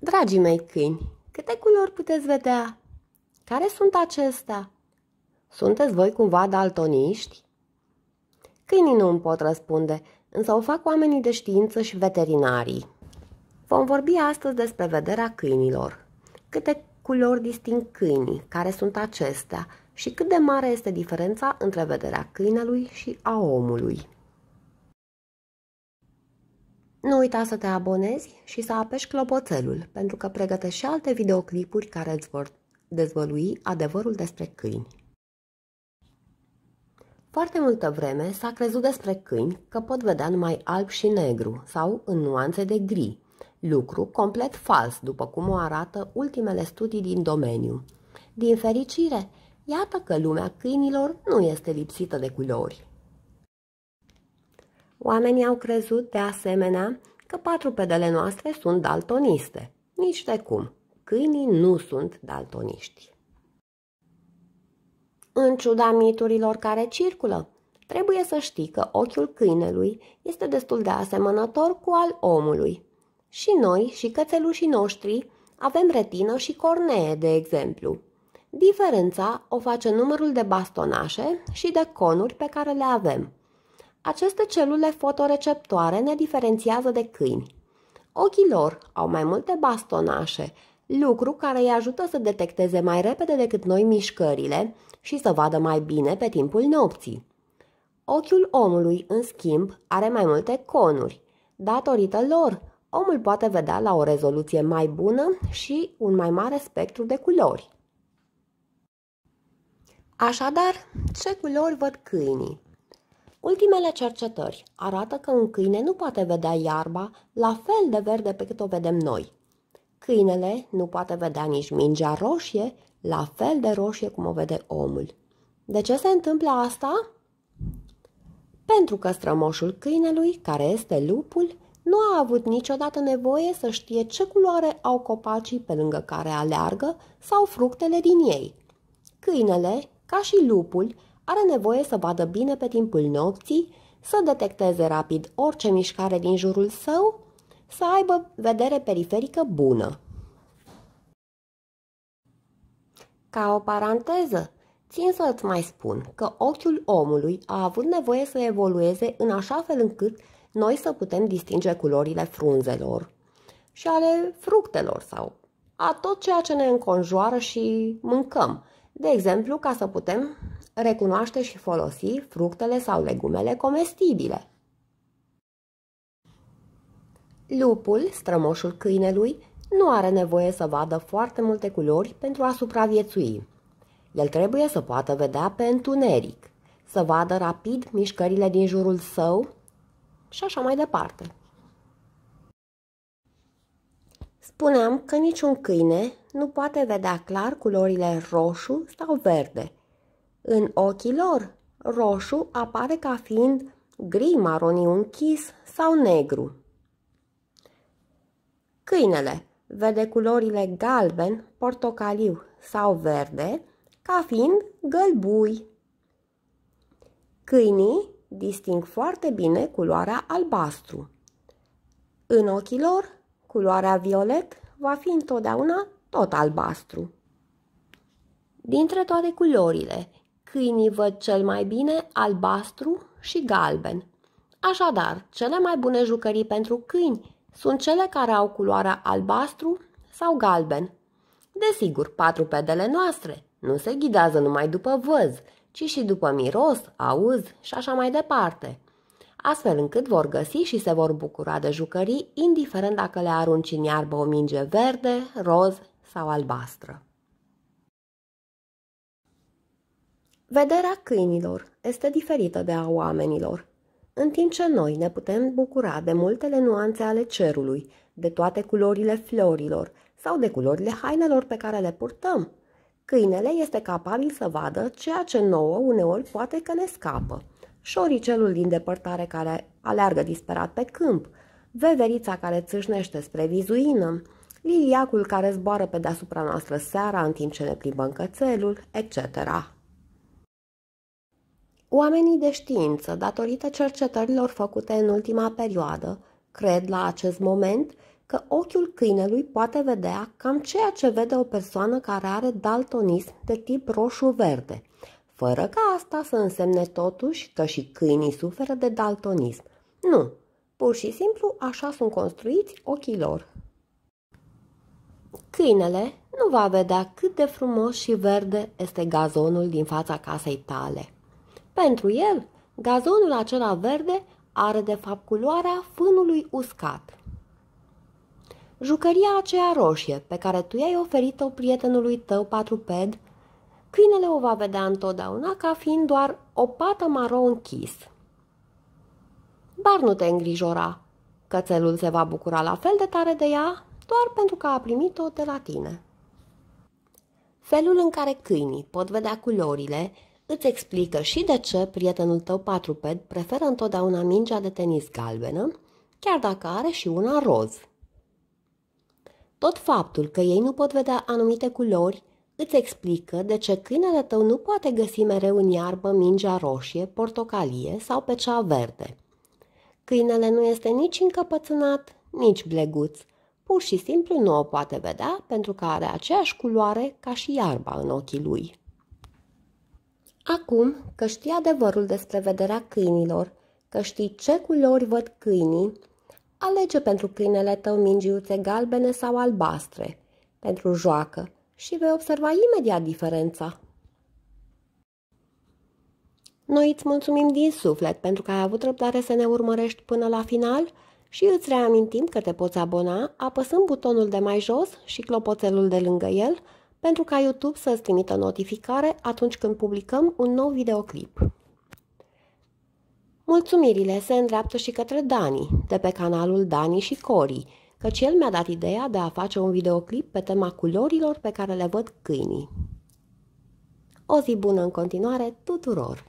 Dragii mei câini, câte culori puteți vedea? Care sunt acestea? Sunteți voi cumva daltoniști? Câinii nu îmi pot răspunde, însă o fac oamenii de știință și veterinarii. Vom vorbi astăzi despre vederea câinilor. Câte culori disting câinii, care sunt acestea și cât de mare este diferența între vederea câinelui și a omului. Nu uita să te abonezi și să apeși clopoțelul, pentru că pregătești și alte videoclipuri care îți vor dezvălui adevărul despre câini. Foarte multă vreme s-a crezut despre câini că pot vedea numai alb și negru sau în nuanțe de gri, lucru complet fals, după cum o arată ultimele studii din domeniu. Din fericire, iată că lumea câinilor nu este lipsită de culori. Oamenii au crezut, de asemenea, că patrupedele noastre sunt daltoniste. Nici de cum. Câinii nu sunt daltoniști. În ciuda miturilor care circulă, trebuie să știi că ochiul câinelui este destul de asemănător cu al omului. Și noi și cățelușii noștri avem retină și cornee, de exemplu. Diferența o face numărul de bastonașe și de conuri pe care le avem – aceste celule fotoreceptoare ne diferențiază de câini. Ochii lor au mai multe bastonașe, lucru care îi ajută să detecteze mai repede decât noi mișcările și să vadă mai bine pe timpul nopții. Ochiul omului, în schimb, are mai multe conuri. Datorită lor, omul poate vedea la o rezoluție mai bună și un mai mare spectru de culori. Așadar, ce culori văd câinii? Ultimele cercetări arată că un câine nu poate vedea iarba la fel de verde pe cât o vedem noi. Câinele nu poate vedea nici mingea roșie la fel de roșie cum o vede omul. De ce se întâmplă asta? Pentru că strămoșul câinelui, care este lupul, nu a avut niciodată nevoie să știe ce culoare au copacii pe lângă care aleargă sau fructele din ei. Câinele, ca și lupul, are nevoie să vadă bine pe timpul nopții, să detecteze rapid orice mișcare din jurul său, să aibă vedere periferică bună. Ca o paranteză, țin să-ți mai spun că ochiul omului a avut nevoie să evolueze în așa fel încât noi să putem distinge culorile frunzelor și ale fructelor sau a tot ceea ce ne înconjoară și mâncăm, de exemplu, ca să putem recunoaște și folosi fructele sau legumele comestibile. Lupul, strămoșul câinelui, nu are nevoie să vadă foarte multe culori pentru a supraviețui. El trebuie să poată vedea pe întuneric, să vadă rapid mișcările din jurul său și așa mai departe. Spuneam că niciun câine nu poate vedea clar culorile roșu sau verde, în ochii lor, roșu apare ca fiind gri maroniu închis sau negru. Câinele vede culorile galben, portocaliu sau verde ca fiind gălbui. Câinii disting foarte bine culoarea albastru. În ochii lor, culoarea violet va fi întotdeauna tot albastru. Dintre toate culorile, Câinii văd cel mai bine albastru și galben. Așadar, cele mai bune jucării pentru câini sunt cele care au culoarea albastru sau galben. Desigur, patru pedele noastre nu se ghidează numai după văz, ci și după miros, auz și așa mai departe. Astfel încât vor găsi și se vor bucura de jucării, indiferent dacă le arunci în iarbă o minge verde, roz sau albastră. Vederea câinilor este diferită de a oamenilor. În timp ce noi ne putem bucura de multele nuanțe ale cerului, de toate culorile florilor sau de culorile hainelor pe care le purtăm, câinele este capabil să vadă ceea ce nouă uneori poate că ne scapă. Șoricelul din depărtare care aleargă disperat pe câmp, veverița care țâșnește spre vizuină, liliacul care zboară pe deasupra noastră seara în timp ce ne plimbăm cățelul, etc. Oamenii de știință, datorită cercetărilor făcute în ultima perioadă, cred la acest moment că ochiul câinelui poate vedea cam ceea ce vede o persoană care are daltonism de tip roșu-verde, fără ca asta să însemne totuși că și câinii suferă de daltonism. Nu, pur și simplu așa sunt construiți ochii lor. Câinele nu va vedea cât de frumos și verde este gazonul din fața casei tale – pentru el, gazonul acela verde are de fapt culoarea fânului uscat. Jucăria aceea roșie pe care tu i-ai oferit-o prietenului tău patruped, câinele o va vedea întotdeauna ca fiind doar o pată maro închis. Dar nu te îngrijora, cățelul se va bucura la fel de tare de ea doar pentru că a primit-o de la tine. Felul în care câinii pot vedea culorile Îți explică și de ce prietenul tău patruped preferă întotdeauna mingea de tenis galbenă, chiar dacă are și una roz. Tot faptul că ei nu pot vedea anumite culori îți explică de ce câinele tău nu poate găsi mereu în iarbă mingea roșie, portocalie sau pe cea verde. Câinele nu este nici încăpățânat, nici bleguț, pur și simplu nu o poate vedea pentru că are aceeași culoare ca și iarba în ochii lui. Acum că știi adevărul despre vederea câinilor, că știi ce culori văd câinii, alege pentru câinele tău mingiuțe galbene sau albastre, pentru joacă, și vei observa imediat diferența. Noi îți mulțumim din suflet pentru că ai avut răbdare să ne urmărești până la final și îți reamintim că te poți abona apăsând butonul de mai jos și clopoțelul de lângă el – pentru ca YouTube să-ți trimită notificare atunci când publicăm un nou videoclip. Mulțumirile se îndreaptă și către Dani, de pe canalul Dani și Cori, căci el mi-a dat ideea de a face un videoclip pe tema culorilor pe care le văd câinii. O zi bună în continuare tuturor!